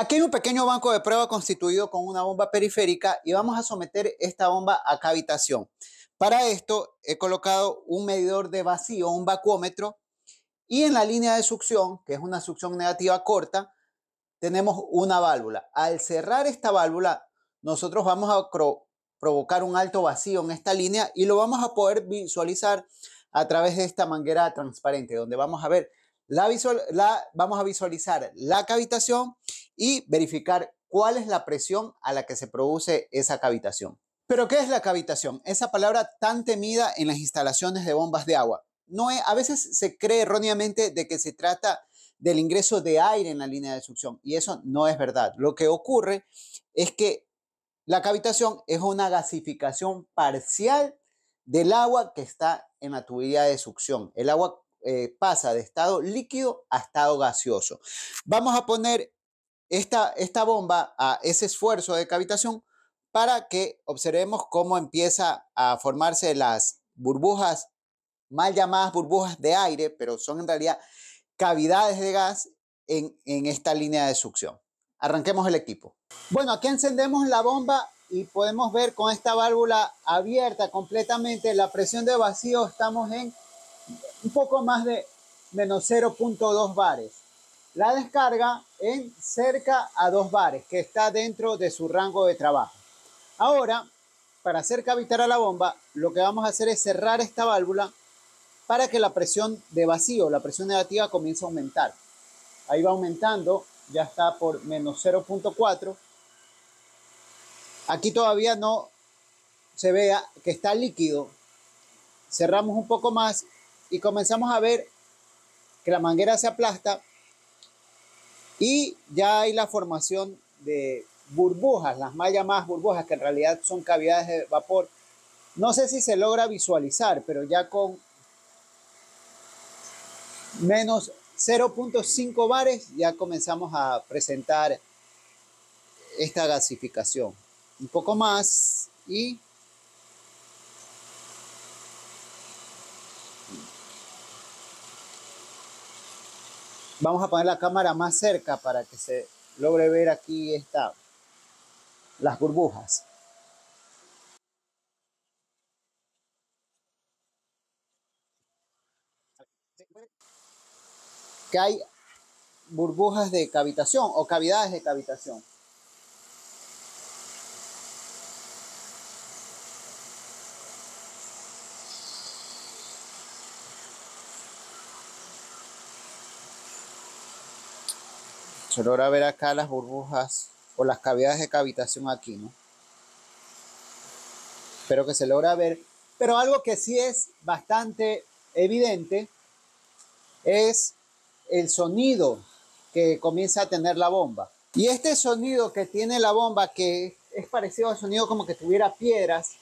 Aquí hay un pequeño banco de prueba constituido con una bomba periférica y vamos a someter esta bomba a cavitación. Para esto he colocado un medidor de vacío, un vacuómetro, y en la línea de succión, que es una succión negativa corta, tenemos una válvula. Al cerrar esta válvula, nosotros vamos a provocar un alto vacío en esta línea y lo vamos a poder visualizar a través de esta manguera transparente, donde vamos a ver la, vamos a visualizar la cavitación y verificar cuál es la presión a la que se produce esa cavitación. Pero ¿qué es la cavitación? Esa palabra tan temida en las instalaciones de bombas de agua. No a veces se cree erróneamente de que se trata del ingreso de aire en la línea de succión y eso no es verdad. Lo que ocurre es que la cavitación es una gasificación parcial del agua que está en la tubería de succión. El agua eh, pasa de estado líquido a estado gaseoso. Vamos a poner esta, bomba a ese esfuerzo de cavitación para que observemos cómo empieza a formarse las burbujas, mal llamadas burbujas de aire, pero son en realidad cavidades de gas en esta línea de succión. Arranquemos el equipo. Bueno, aquí encendemos la bomba y podemos ver con esta válvula abierta completamente la presión de vacío estamos en un poco más de menos 0.2 bares la descarga en cerca a dos bares, que está dentro de su rango de trabajo. Ahora, para hacer cavitar a la bomba, lo que vamos a hacer es cerrar esta válvula para que la presión de vacío, la presión negativa, comience a aumentar. Ahí va aumentando, ya está por menos 0.4. Aquí todavía no se vea que está líquido. Cerramos un poco más y comenzamos a ver que la manguera se aplasta, y ya hay la formación de burbujas, las más llamadas burbujas, que en realidad son cavidades de vapor. No sé si se logra visualizar, pero ya con menos 0.5 bares ya comenzamos a presentar esta gasificación. Un poco más y Vamos a poner la cámara más cerca para que se logre ver aquí las burbujas. Que hay burbujas de cavitación o cavidades de cavitación. Se logra ver acá las burbujas o las cavidades de cavitación aquí, ¿no? Espero que se logra ver. Pero algo que sí es bastante evidente es el sonido que comienza a tener la bomba. Y este sonido que tiene la bomba, que es parecido al sonido como que tuviera piedras,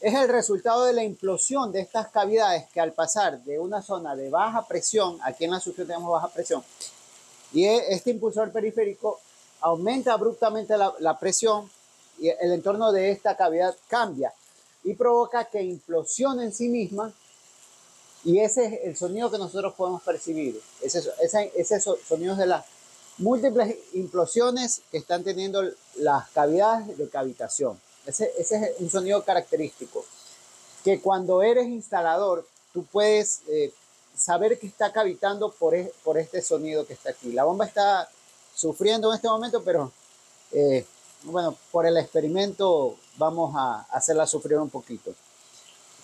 es el resultado de la implosión de estas cavidades que al pasar de una zona de baja presión, aquí en la superficie tenemos baja presión, y e, este impulsor periférico aumenta abruptamente la, presión y el entorno de esta cavidad cambia y provoca que implosione en sí misma y ese es el sonido que nosotros podemos percibir. Ese, ese, ese de las múltiples implosiones que están teniendo las cavidades de cavitación. Ese, es un sonido característico que cuando eres instalador tú puedes eh, saber que está cavitando por, e, por este sonido que está aquí. La bomba está sufriendo en este momento, pero eh, bueno, por el experimento vamos a hacerla sufrir un poquito.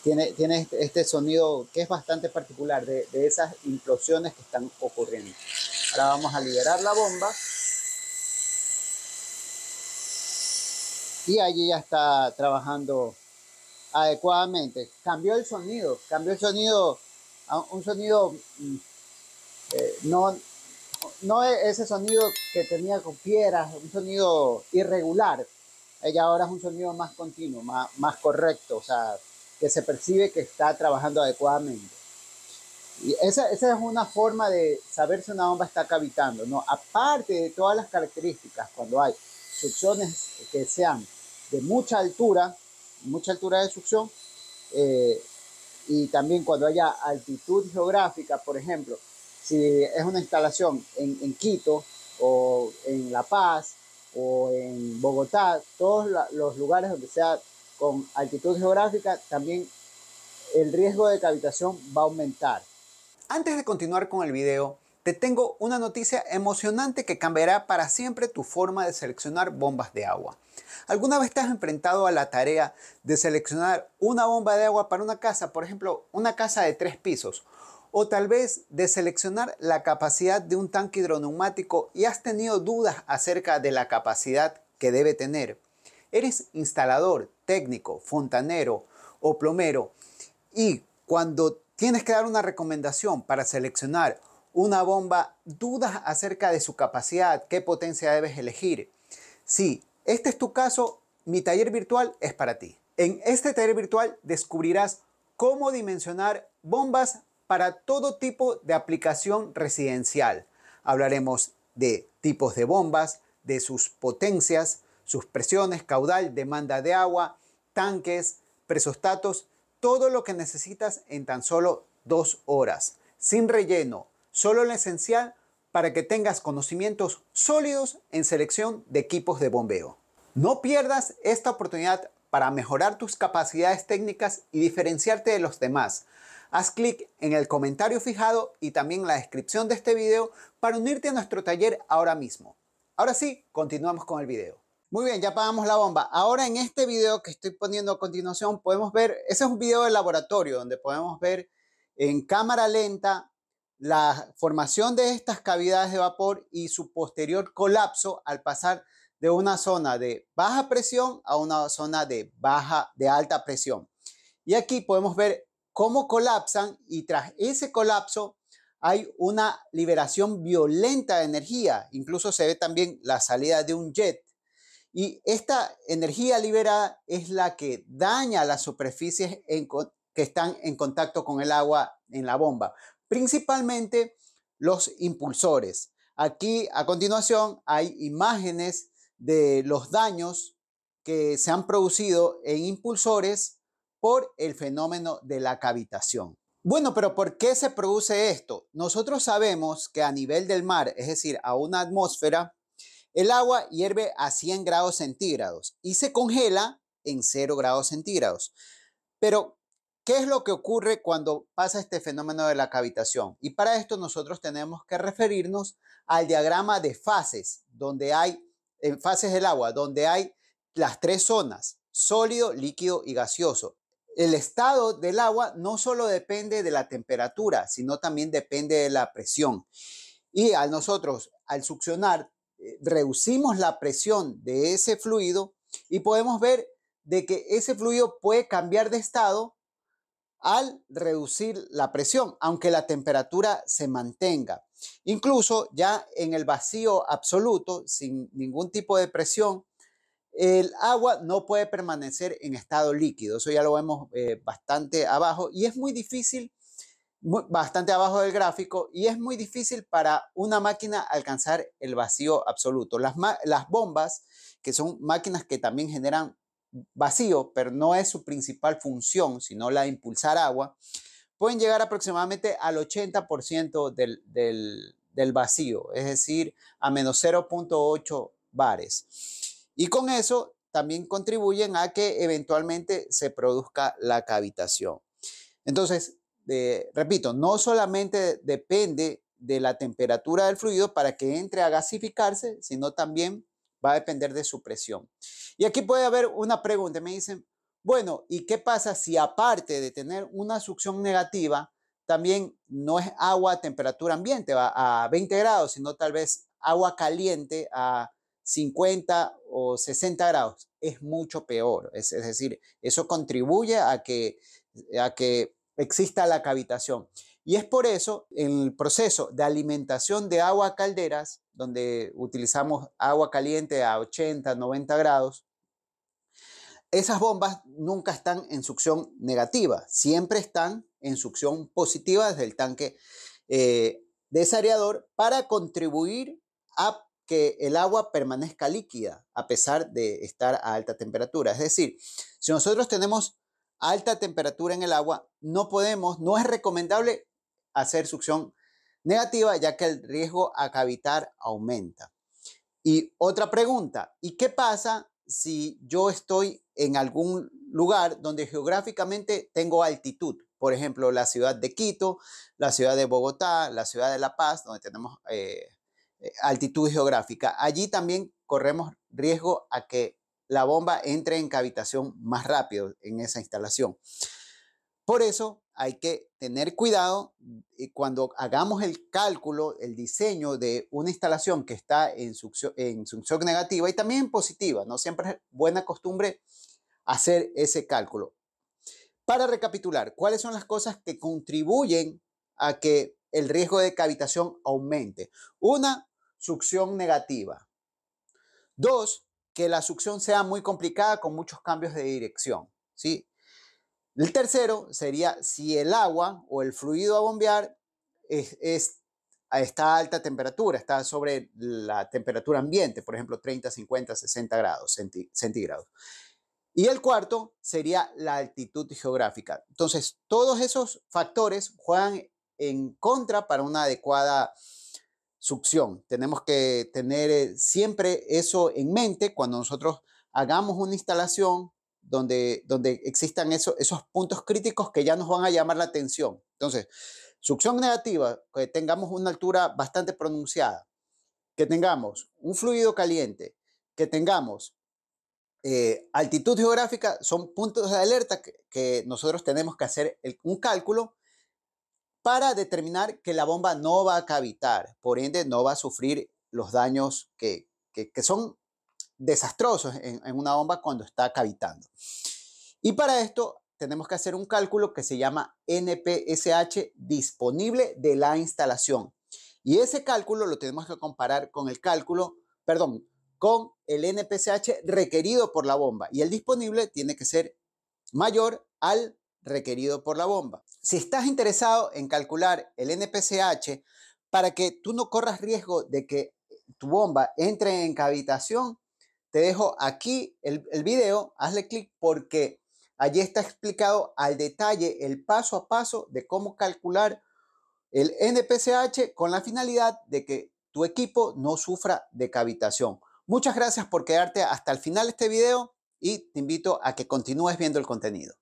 Tiene, tiene este, este sonido que es bastante particular de, de esas implosiones que están ocurriendo. Ahora vamos a liberar la bomba. Y allí ya está trabajando adecuadamente. Cambió el sonido, cambió el sonido un sonido, mm, eh, no, no e, ese sonido que tenía con piedras, un sonido irregular. Ella ahora es un sonido más continuo, más, más correcto, o sea, que se percibe que está trabajando adecuadamente. Y esa, es una forma de saber si una bomba está cavitando, ¿no? Aparte de todas las características, cuando hay succiones que sean de mucha altura, mucha altura de succión, eh, y también cuando haya altitud geográfica, por ejemplo, si es una instalación en, Quito o en La Paz o en Bogotá, todos los lugares donde sea con altitud geográfica, también el riesgo de cavitación va a aumentar. Antes de continuar con el video, te tengo una noticia emocionante que cambiará para siempre tu forma de seleccionar bombas de agua. ¿Alguna vez te has enfrentado a la tarea de seleccionar una bomba de agua para una casa, por ejemplo, una casa de tres pisos? O tal vez de seleccionar la capacidad de un tanque hidroneumático y has tenido dudas acerca de la capacidad que debe tener. Eres instalador, técnico, fontanero o plomero y cuando tienes que dar una recomendación para seleccionar una bomba, dudas acerca de su capacidad, qué potencia debes elegir. Si este es tu caso, mi taller virtual es para ti. En este taller virtual descubrirás cómo dimensionar bombas para todo tipo de aplicación residencial. Hablaremos de tipos de bombas, de sus potencias, sus presiones, caudal, demanda de agua, tanques, presostatos, todo lo que necesitas en tan solo dos horas, sin relleno, solo lo esencial para que tengas conocimientos sólidos en selección de equipos de bombeo. No pierdas esta oportunidad para mejorar tus capacidades técnicas y diferenciarte de los demás. Haz clic en el comentario fijado y también en la descripción de este video para unirte a nuestro taller ahora mismo. Ahora sí, continuamos con el video. Muy bien, ya apagamos la bomba. Ahora en este video que estoy poniendo a continuación podemos ver, ese es un video de laboratorio donde podemos ver en cámara lenta la formación de estas cavidades de vapor y su posterior colapso al pasar de una zona de baja presión a una zona de baja de alta presión. Y aquí podemos ver cómo colapsan y tras ese colapso hay una liberación violenta de energía, incluso se ve también la salida de un jet. Y esta energía liberada es la que daña las superficies que están en contacto con el agua en la bomba principalmente los impulsores. Aquí a continuación hay imágenes de los daños que se han producido en impulsores por el fenómeno de la cavitación. Bueno, pero ¿por qué se produce esto? Nosotros sabemos que a nivel del mar, es decir, a una atmósfera, el agua hierve a 100 grados centígrados y se congela en 0 grados centígrados. Pero ¿Qué es lo que ocurre cuando pasa este fenómeno de la cavitación? Y para esto nosotros tenemos que referirnos al diagrama de fases, donde hay, en fases del agua, donde hay las tres zonas, sólido, líquido y gaseoso. El estado del agua no solo depende de la temperatura, sino también depende de la presión. Y al nosotros, al succionar, eh, reducimos la presión de ese fluido y podemos ver de que ese fluido puede cambiar de estado al reducir la presión, aunque la temperatura se mantenga. Incluso ya en el vacío absoluto, sin ningún tipo de presión, el agua no puede permanecer en estado líquido. Eso ya lo vemos eh, bastante abajo y es muy difícil, bastante abajo del gráfico, y es muy difícil para una máquina alcanzar el vacío absoluto. Las, las bombas, que son máquinas que también generan vacío, pero no es su principal función, sino la de impulsar agua, pueden llegar aproximadamente al 80% del, vacío, es decir, a menos 0.8 bares. Y con eso también contribuyen a que eventualmente se produzca la cavitación. Entonces, repito, no solamente depende de la temperatura del fluido para que entre a gasificarse, sino también va a depender de su presión. Y aquí puede haber una pregunta, me dicen, bueno, ¿y qué pasa si aparte de tener una succión negativa, también no es agua a temperatura ambiente, va a 20 grados, sino tal vez agua caliente a 50 o 60 grados? Es mucho peor. Es, decir, eso contribuye a que, a que exista la cavitación. Y es por eso en el proceso de alimentación de agua a calderas, donde utilizamos agua caliente a 80, 90 grados, esas bombas nunca están en succión negativa, siempre están en succión positiva desde el tanque eh, desareador para contribuir a que el agua permanezca líquida a pesar de estar a alta temperatura. Es decir, si nosotros tenemos alta temperatura en el agua, no podemos, no es recomendable hacer succión negativa ya que el riesgo a cavitar aumenta. Y otra pregunta, ¿y qué pasa si yo estoy en algún lugar donde geográficamente tengo altitud? Por ejemplo, la ciudad de Quito, la ciudad de Bogotá, la ciudad de La Paz, donde tenemos eh, eh, altitud geográfica. Allí también corremos riesgo a que la bomba entre en cavitación más rápido en esa instalación. Por eso hay que tener cuidado eh, cuando hagamos el cálculo, el diseño de una instalación que está en succión, en negativa y también positiva. No siempre es buena costumbre hacer ese cálculo. Para recapitular, ¿cuáles son las cosas que contribuyen a que el riesgo de cavitación aumente? Una, succión negativa. Dos, que la succión sea muy complicada con muchos cambios de dirección. ¿sí? El tercero sería si el agua o el fluido a bombear es, a esta alta temperatura, está sobre la temperatura ambiente, por ejemplo, 30, 50, 60 grados centígrados. Y el cuarto sería la altitud geográfica. Entonces, todos esos factores juegan en contra para una adecuada succión. Tenemos que tener eh, siempre eso en mente cuando nosotros hagamos una instalación donde, existan esos puntos críticos que ya nos van a llamar la atención. Entonces, succión negativa, que tengamos una altura bastante pronunciada, que tengamos un fluido caliente, que tengamos eh, altitud geográfica, son puntos de alerta que, nosotros tenemos que hacer un cálculo para determinar que la bomba no va a cavitar, por ende no va a sufrir los daños que son desastrosos en, una bomba cuando está cavitando. Y para esto tenemos que hacer un cálculo que se llama NPSH disponible de la instalación. Y ese cálculo lo tenemos que comparar con el cálculo, perdón, con el NPSH requerido por la bomba. Y el disponible tiene que ser mayor al requerido por la bomba. Si estás interesado en calcular el NPSH para que tú no corras riesgo de que tu bomba entre en cavitación, te dejo aquí el, video, hazle clic porque allí está explicado al detalle el paso a paso de cómo calcular el NPCH con la finalidad de que tu equipo no sufra de cavitación. Muchas gracias por quedarte hasta el final de este video y te invito a que continúes viendo el contenido.